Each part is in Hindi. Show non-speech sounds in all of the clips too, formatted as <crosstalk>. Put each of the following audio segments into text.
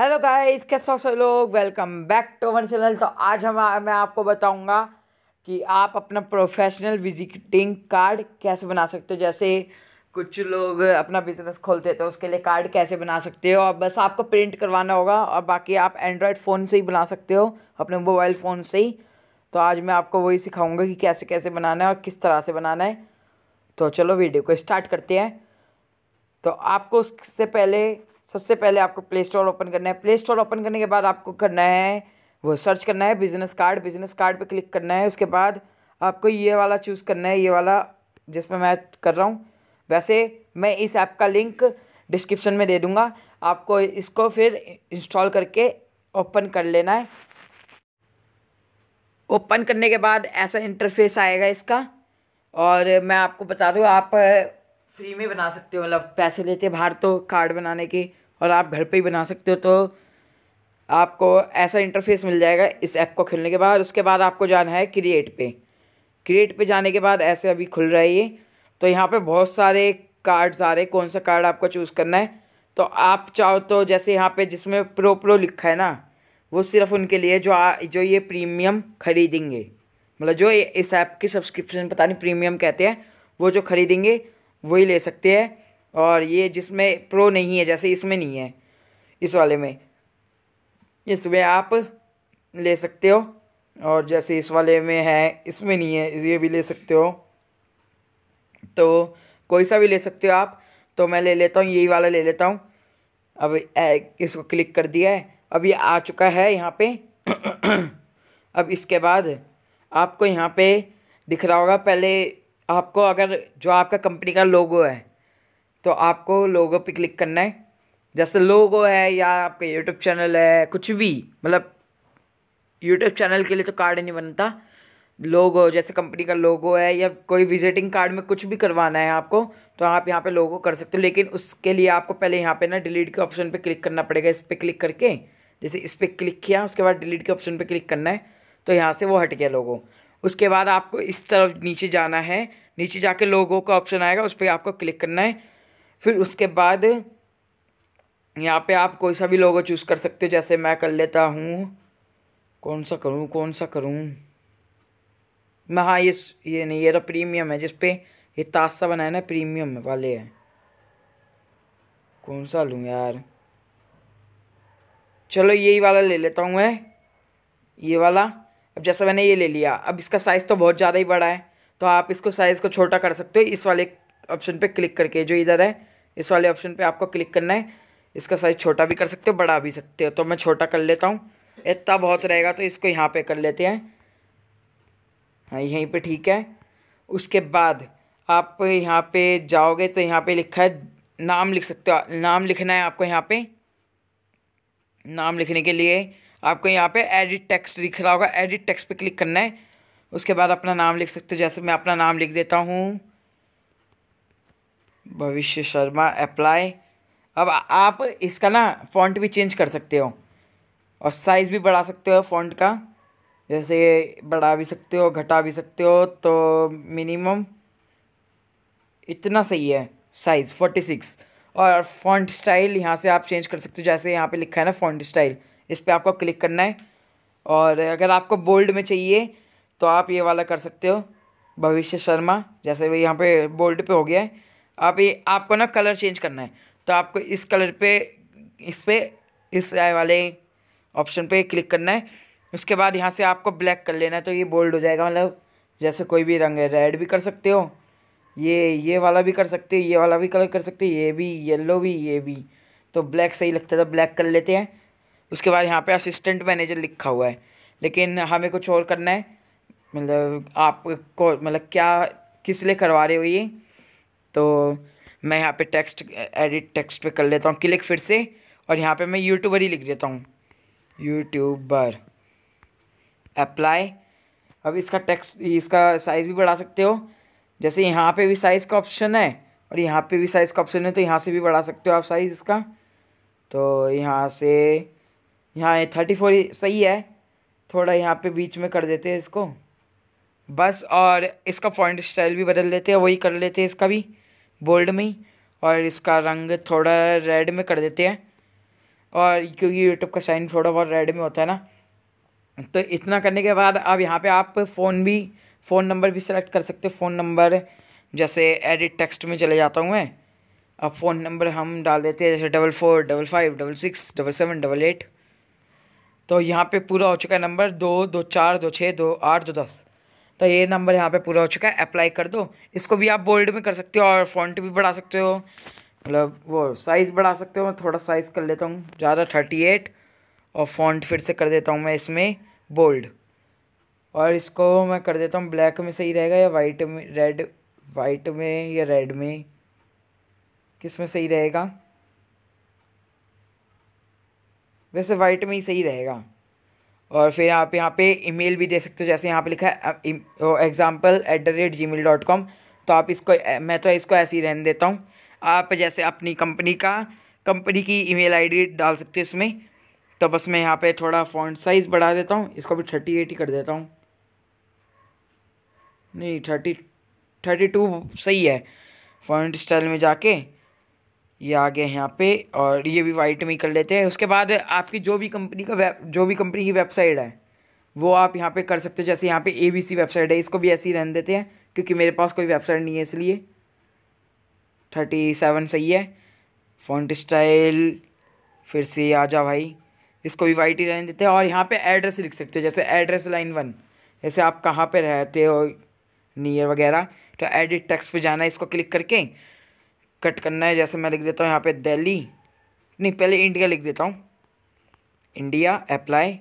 हेलो गाइस कैसे हो लोग welcome back to our channel तो आज हम मैं आपको बताऊंगा कि आप अपना प्रोफेशनल विजिटिंग कार्ड कैसे बना सकते हो जैसे कुछ लोग अपना बिज़नेस खोलते तो उसके लिए कार्ड कैसे बना सकते हो और बस आपको प्रिंट करवाना होगा और बाकी आप एंड्रॉयड फ़ोन से ही बना सकते हो अपने मोबाइल फ़ोन से ही तो आज मैं आपको वही सिखाऊँगा कि कैसे कैसे बनाना है और किस तरह से बनाना है तो चलो वीडियो को स्टार्ट करते हैं तो आपको उससे पहले सबसे पहले आपको प्ले स्टोर ओपन करना है प्ले स्टोर ओपन करने के बाद आपको करना है वो सर्च करना है बिज़नेस कार्ड बिज़नेस कार्ड पे क्लिक करना है उसके बाद आपको ये वाला चूज़ करना है ये वाला जिसमें मैं कर रहा हूँ वैसे मैं इस ऐप का लिंक डिस्क्रिप्शन में दे दूँगा आपको इसको फिर इंस्टॉल करके ओपन कर लेना है ओपन करने के बाद ऐसा इंटरफेस आएगा इसका और मैं आपको बता दूँ आप फ्री में बना सकते हो मतलब पैसे लेते बाहर तो कार्ड बनाने के और आप घर पे ही बना सकते हो तो आपको ऐसा इंटरफेस मिल जाएगा इस ऐप को खोलने के बाद उसके बाद आपको जाना है क्रिएट पे क्रिएट पे जाने के बाद ऐसे अभी खुल रहा है ये तो यहाँ पे बहुत सारे कार्ड्स आ रहे कौन सा कार्ड आपको चूज़ करना है तो आप चाहो तो जैसे यहाँ पे जिसमें प्रो प्रो लिखा है ना वो सिर्फ उनके लिए जो आ, जो ये प्रीमियम ख़रीदेंगे मतलब जो इस ऐप की सब्सक्रिप्शन पता नहीं प्रीमियम कहते हैं वो जो ख़रीदेंगे वही ले सकते हैं और ये जिसमें प्रो नहीं है जैसे इसमें नहीं है इस वाले में इसमें आप ले सकते हो और जैसे इस वाले में है इसमें नहीं है ये भी ले सकते हो तो कोई सा भी ले सकते हो आप तो मैं ले लेता हूँ यही वाला ले लेता हूँ अब इसको क्लिक कर दिया है अब ये आ चुका है यहाँ पे <clears throat> अब इसके बाद आपको यहाँ पे दिख रहा होगा पहले आपको अगर जो आपका कंपनी का लोगो है तो आपको लोगो पे क्लिक करना है जैसे लोगो है या आपका यूट्यूब चैनल है कुछ भी मतलब यूट्यूब चैनल के लिए तो कार्ड नहीं बनता लोगो जैसे कंपनी का लोगो है या कोई विजिटिंग कार्ड में कुछ भी करवाना है आपको तो आप यहाँ पे लोगो कर सकते हो लेकिन उसके लिए आपको पहले यहाँ पे ना डिलीट के ऑप्शन पे क्लिक करना पड़ेगा इस पर क्लिक करके जैसे इस पर क्लिक किया उसके बाद डिलीट के ऑप्शन पे क्लिक करना है तो यहाँ से वो हट गया लोगो उसके बाद आपको इस तरफ नीचे जाना है नीचे जाके लोगों का ऑप्शन आएगा उस पर आपको क्लिक करना है फिर उसके बाद यहाँ पे आप कोई सा भी लोगो चूज़ कर सकते हो जैसे मैं कर लेता हूँ कौन सा करूँ कौन सा करूँ मैं हाँ ये ये नहीं ये तो प्रीमियम है जिसपे ये ताशा बना है ना प्रीमियम वाले हैं कौन सा लूँ यार चलो यही वाला ले लेता हूँ मैं ये वाला अब जैसा मैंने ये ले लिया अब इसका साइज़ तो बहुत ज़्यादा ही बड़ा है तो आप इसको साइज़ को छोटा कर सकते हो इस वाले ऑप्शन पे क्लिक करके जो इधर है इस वाले ऑप्शन पे आपको क्लिक करना है इसका साइज़ छोटा भी कर सकते हो बड़ा भी सकते हो तो मैं छोटा कर लेता हूँ इतना बहुत रहेगा तो इसको यहाँ पे कर लेते हैं हाँ यहीं पे ठीक है उसके बाद आप यहाँ पे जाओगे तो यहाँ पे लिखा है नाम लिख सकते हो नाम लिखना है आपको यहाँ पे नाम लिखने के लिए आपको यहाँ पे एडिट टेक्स्ट लिख रहा होगा एडिट टेक्स्ट पे क्लिक करना है उसके बाद अपना नाम लिख सकते हो जैसे मैं अपना नाम लिख देता हूँ भविष्य शर्मा अप्लाई अब आप इसका ना फॉन्ट भी चेंज कर सकते हो और साइज़ भी बढ़ा सकते हो फॉन्ट का जैसे बढ़ा भी सकते हो घटा भी सकते हो तो मिनिमम इतना सही है साइज़ फोर्टी सिक्स और फॉन्ट स्टाइल यहाँ से आप चेंज कर सकते हो जैसे यहाँ पे लिखा है ना फॉन्ट स्टाइल इस पर आपको क्लिक करना है और अगर आपको बोल्ड में चाहिए तो आप ये वाला कर सकते हो भविष्य शर्मा जैसे वो यहाँ पे बोल्ड पे हो गया है आप ये आपको ना कलर चेंज करना है तो आपको इस कलर पे इस पर इस वाले ऑप्शन पे क्लिक करना है उसके बाद यहाँ से आपको ब्लैक कर लेना है तो ये बोल्ड हो जाएगा मतलब जैसे कोई भी रंग है रेड भी कर सकते हो ये ये वाला भी कर सकते हो ये वाला भी कलर कर सकते हो ये भी येलो भी ये भी तो ब्लैक सही लगता है तो ब्लैक कर लेते हैं उसके बाद यहाँ पे असिस्टेंट मैनेजर लिखा हुआ है लेकिन हमें कुछ और करना है मतलब आप को मतलब क्या किस लिए करवा रहे हो ये तो मैं यहाँ पे टेक्स्ट एडिट टेक्स्ट पे कर लेता हूँ क्लिक फिर से और यहाँ पे मैं यूट्यूबर ही लिख देता हूँ यूट्यूबर अप्लाई अब इसका टेक्स्ट इसका साइज़ भी बढ़ा सकते हो जैसे यहाँ पे भी साइज़ का ऑप्शन है और यहाँ पे भी साइज़ का ऑप्शन है तो यहाँ से भी बढ़ा सकते हो आप साइज़ इसका तो यहाँ से यहाँ थर्टी फोर सही है थोड़ा यहाँ पे बीच में कर देते हैं इसको बस और इसका फॉन्ट स्टाइल भी बदल लेते हैं वही कर लेते हैं इसका भी बोल्ड में और इसका रंग थोड़ा रेड में कर देते हैं और क्योंकि यूट्यूब का साइन थोड़ा बहुत रेड में होता है ना तो इतना करने के बाद अब यहाँ पे आप फ़ोन भी फ़ोन नंबर भी सिलेक्ट कर सकते हो फ़ोन नंबर जैसे एडिट टेक्स्ट में चले जाता हूँ मैं अब फ़ोन नंबर हम डाल देते हैं जैसे double four double five double six double seven double eight तो यहाँ पे पूरा हो चुका है नंबर दो दो चार दो छः दो आठ दो दस तो ये नंबर यहाँ पे पूरा हो चुका है अप्लाई कर दो इसको भी आप बोल्ड में कर सकते हो और फॉन्ट भी बढ़ा सकते हो मतलब वो साइज़ बढ़ा सकते हो मैं थोड़ा साइज़ कर लेता हूँ ज़्यादा थर्टी एट और फॉन्ट फिर से कर देता हूँ मैं इसमें बोल्ड और इसको मैं कर देता हूँ ब्लैक में सही रहेगा या वाइट में रेड वाइट में या रेड में किस में सही रहेगा वैसे वाइट में ही सही रहेगा और फिर आप यहाँ पे ईमेल भी दे सकते हो जैसे यहाँ पे लिखा है example at the rate Gmail dot com तो आप इसको मैं तो इसको ऐसे ही रहने देता हूँ आप जैसे अपनी कंपनी का कंपनी की ईमेल आईडी डाल सकते हो इसमें तो बस मैं यहाँ पे थोड़ा फॉन्ट साइज़ बढ़ा देता हूँ इसको भी थर्टी एट ही कर देता हूँ नहीं थर्टी थर्टी टू सही है फॉन्ट स्टाइल में जाके ये आ गया यहाँ पे और ये भी वाइट में ही कर लेते हैं उसके बाद आपकी जो भी कंपनी का वेब जो भी कंपनी की वेबसाइट है वो आप यहाँ पे कर सकते हो जैसे यहाँ पे ए बी सी वेबसाइट है इसको भी ऐसे ही रहने देते हैं क्योंकि मेरे पास कोई वेबसाइट नहीं है इसलिए थर्टी सेवन सही है फॉन्ट स्टाइल फिर से आ जा भाई इसको भी वाइट ही रहने देते हैं और यहाँ पर एड्रेस लिख सकते हो जैसे एड्रेस लाइन वन जैसे आप कहाँ पर रहते हो नियर वगैरह तो एडिट टेक्स्ट पर जाना है इसको क्लिक करके कट करना है जैसे मैं लिख देता हूँ यहाँ पे दिल्ली नहीं पहले इंडिया लिख देता हूँ इंडिया अप्लाई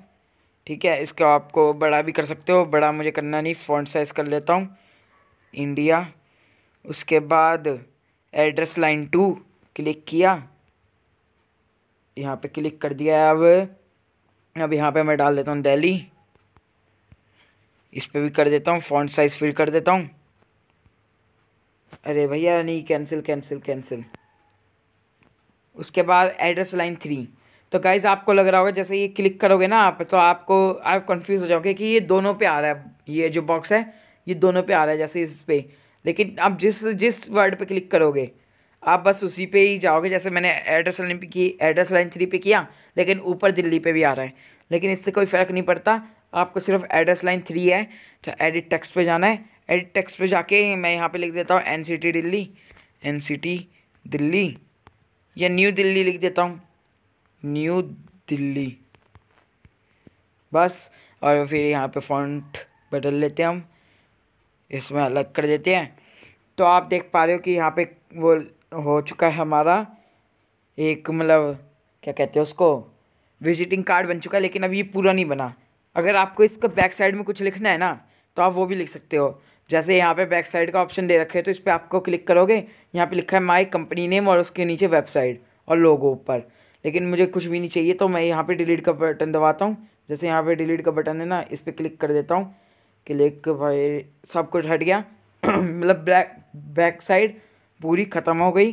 ठीक है इसको आपको बड़ा भी कर सकते हो बड़ा मुझे करना नहीं फ़ॉन्ट साइज़ कर लेता हूँ इंडिया उसके बाद एड्रेस लाइन टू क्लिक किया यहाँ पे क्लिक कर दिया है अब अब यहाँ पे मैं डाल देता हूँ दिल्ली इस पर भी कर देता हूँ फ़ॉन्ट साइज़ फिर कर देता हूँ अरे भैया नहीं कैंसिल कैंसिल कैंसिल उसके बाद एड्रेस लाइन थ्री तो गाइज आपको लग रहा होगा जैसे ये क्लिक करोगे ना आप तो आपको आप कंफ्यूज हो जाओगे कि ये दोनों पे आ रहा है ये जो बॉक्स है ये दोनों पे आ रहा है जैसे इस पर लेकिन आप जिस जिस वर्ड पे क्लिक करोगे आप बस उसी पे ही जाओगे जैसे मैंने एड्रेस लाइन पे की एड्रेस लाइन थ्री पे किया लेकिन ऊपर दिल्ली पर भी आ रहा है लेकिन इससे कोई फ़र्क नहीं पड़ता आपको सिर्फ एड्रेस लाइन थ्री है तो एडिट टेक्स्ट पर जाना है एडिट टेक्स्ट पे जाके मैं यहाँ पे लिख देता हूँ एन दिल्ली एन दिल्ली या न्यू दिल्ली लिख देता हूँ न्यू दिल्ली बस और फिर यहाँ पे फॉन्ट बदल लेते हैं हम इसमें अलग कर देते हैं तो आप देख पा रहे हो कि यहाँ पे वो हो चुका है हमारा एक मतलब क्या कहते हैं उसको विजिटिंग कार्ड बन चुका है लेकिन अभी ये पूरा नहीं बना अगर आपको इसका बैक साइड में कुछ लिखना है ना तो आप वो भी लिख सकते हो जैसे यहाँ पे बैक साइड का ऑप्शन दे रखे हैं तो इस पर आपको क्लिक करोगे यहाँ पे लिखा है माई कंपनी नेम और उसके नीचे वेबसाइट और लोगो ऊपर लेकिन मुझे कुछ भी नहीं चाहिए तो मैं यहाँ पे डिलीट का बटन दबाता हूँ जैसे यहाँ पे डिलीट का बटन है ना इस पर क्लिक कर देता हूँ क्लिक भाई सब कुछ हट गया <clears throat> मतलब ब्लैक बैक साइड पूरी ख़त्म हो गई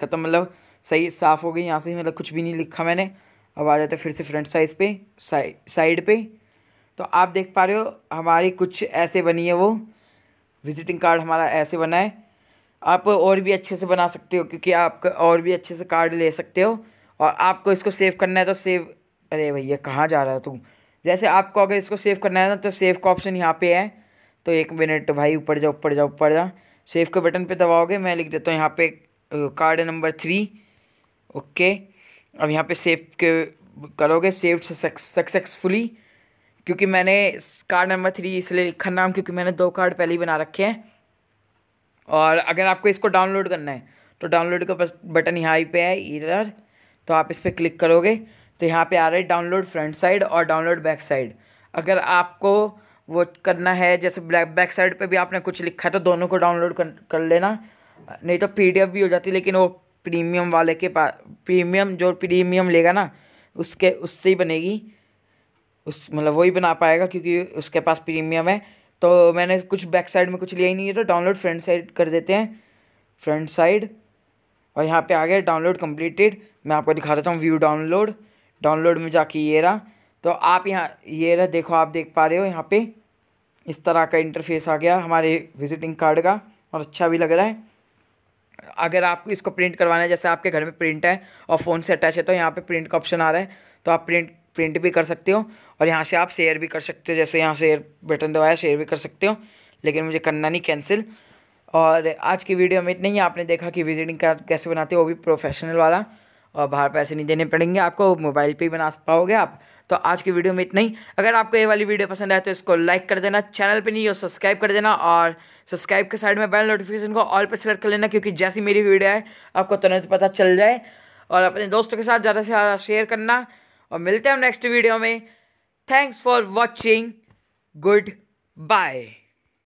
ख़त्म मतलब सही साफ़ हो गई यहाँ से मतलब कुछ भी नहीं लिखा मैंने अब आ जाते फिर से फ्रंट साइज पे साइड साइड पे तो आप देख पा रहे हो हमारी कुछ ऐसे बनी है वो विजिटिंग कार्ड हमारा ऐसे बना है आप और भी अच्छे से बना सकते हो क्योंकि आप और भी अच्छे से कार्ड ले सकते हो और आपको इसको सेव करना है तो सेव अरे भैया कहाँ जा रहा है तू जैसे आपको अगर इसको सेव करना है ना तो सेव का ऑप्शन यहाँ पे है तो एक मिनट भाई ऊपर जाओ ऊपर जाओ ऊपर जाओ सेव के बटन पे दबाओगे मैं लिख देता हूँ यहाँ पे कार्ड नंबर थ्री ओके अब यहाँ पे सेव के करोगे सेव सक्सेसफुली क्योंकि मैंने कार्ड नंबर थ्री इसलिए लिखा नाम क्योंकि मैंने दो कार्ड पहले ही बना रखे हैं और अगर आपको इसको डाउनलोड करना है तो डाउनलोड का बटन यहाँ पे है इधर तो आप इस पर क्लिक करोगे तो यहाँ पे आ रहा है डाउनलोड फ्रंट साइड और डाउनलोड बैक साइड अगर आपको वो करना है जैसे ब्लैक बैक साइड पे भी आपने कुछ लिखा है तो दोनों को डाउनलोड कर, कर लेना नहीं तो पीडीएफ भी हो जाती लेकिन वो प्रीमियम वाले के पास प्रीमियम जो प्रीमियम लेगा ना उसके उससे ही बनेगी उस मतलब वही बना पाएगा क्योंकि उसके पास प्रीमियम है तो मैंने कुछ बैक साइड में कुछ लिया ही नहीं है तो डाउनलोड फ्रंट साइड कर देते हैं फ्रंट साइड और यहाँ पे आ गया डाउनलोड कंप्लीटेड मैं आपको दिखा देता हूँ व्यू डाउनलोड डाउनलोड में जाके ये रहा तो आप यहाँ ये रहा देखो आप देख पा रहे हो यहाँ पे इस तरह का इंटरफेस आ गया हमारे विजिटिंग कार्ड का और अच्छा भी लग रहा है अगर आपको इसको प्रिंट करवाना है जैसे आपके घर में प्रिंट है और फ़ोन से अटैच है तो यहाँ पर प्रिंट का ऑप्शन आ रहा है तो आप प्रिंट प्रिंट भी कर सकते हो और यहाँ से आप शेयर भी कर सकते हो जैसे यहाँ शेयर बटन दबाया शेयर भी कर सकते हो लेकिन मुझे करना नहीं कैंसिल और आज की वीडियो में इतना ही आपने देखा कि विजिटिंग कार्ड कैसे बनाते हो वो भी प्रोफेशनल वाला और बाहर पैसे नहीं देने पड़ेंगे आपको मोबाइल पे ही बना पाओगे आप तो आज की वीडियो में इतना ही अगर आपको ये वाली वीडियो पसंद आए तो इसको लाइक कर देना चैनल पे नहीं हो सब्सक्राइब कर देना और सब्सक्राइब के साइड में बेल नोटिफिकेशन को ऑल पर सेलेक्ट कर लेना क्योंकि जैसी मेरी वीडियो है आपको तुरंत पता चल जाए और अपने दोस्तों के साथ ज़्यादा से ज़्यादा शेयर करना और मिलते हैं नेक्स्ट वीडियो में thanks for watching good bye